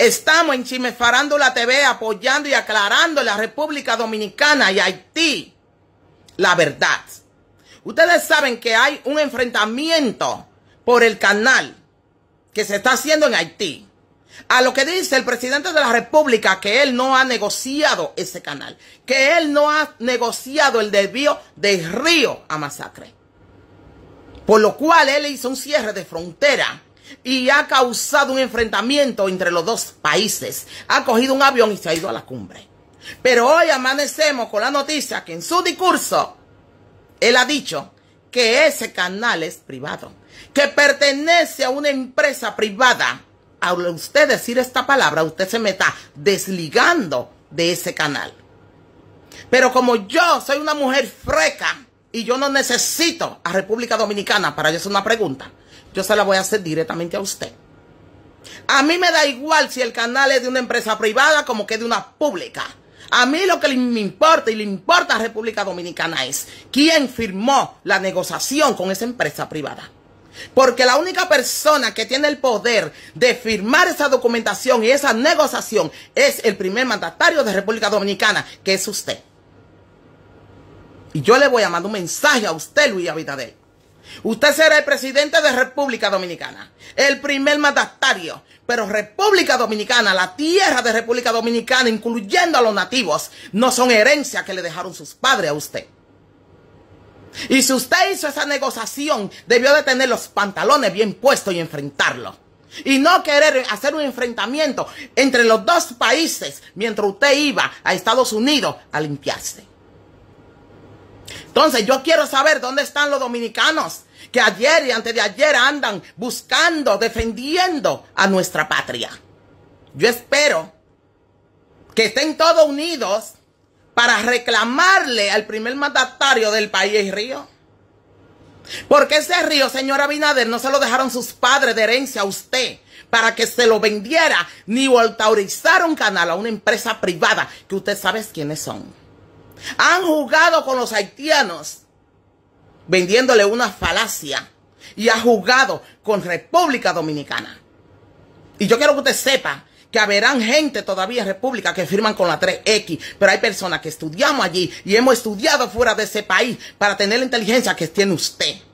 Estamos en la la TV apoyando y aclarando la República Dominicana y Haití la verdad. Ustedes saben que hay un enfrentamiento por el canal que se está haciendo en Haití. A lo que dice el presidente de la República que él no ha negociado ese canal, que él no ha negociado el desvío del río a masacre. Por lo cual él hizo un cierre de frontera y ha causado un enfrentamiento entre los dos países. Ha cogido un avión y se ha ido a la cumbre. Pero hoy amanecemos con la noticia que en su discurso él ha dicho que ese canal es privado, que pertenece a una empresa privada. Al usted decir esta palabra, usted se me está desligando de ese canal. Pero como yo soy una mujer freca y yo no necesito a República Dominicana para hacer una pregunta, yo se la voy a hacer directamente a usted. A mí me da igual si el canal es de una empresa privada como que de una pública. A mí lo que me importa y le importa a República Dominicana es quién firmó la negociación con esa empresa privada. Porque la única persona que tiene el poder de firmar esa documentación y esa negociación es el primer mandatario de República Dominicana, que es usted. Y yo le voy a mandar un mensaje a usted, Luis Abitadel. Usted será el presidente de República Dominicana, el primer mandatario, pero República Dominicana, la tierra de República Dominicana, incluyendo a los nativos, no son herencias que le dejaron sus padres a usted. Y si usted hizo esa negociación, debió de tener los pantalones bien puestos y enfrentarlo. Y no querer hacer un enfrentamiento entre los dos países mientras usted iba a Estados Unidos a limpiarse. Entonces yo quiero saber dónde están los dominicanos que ayer y antes de ayer andan buscando, defendiendo a nuestra patria. Yo espero que estén todos unidos para reclamarle al primer mandatario del país, Río. Porque ese río, señora Binader, no se lo dejaron sus padres de herencia a usted para que se lo vendiera ni autorizar un canal a una empresa privada que usted sabe quiénes son. Han jugado con los haitianos vendiéndole una falacia y ha jugado con República Dominicana. Y yo quiero que usted sepa que haberán gente todavía en República que firman con la 3X, pero hay personas que estudiamos allí y hemos estudiado fuera de ese país para tener la inteligencia que tiene usted.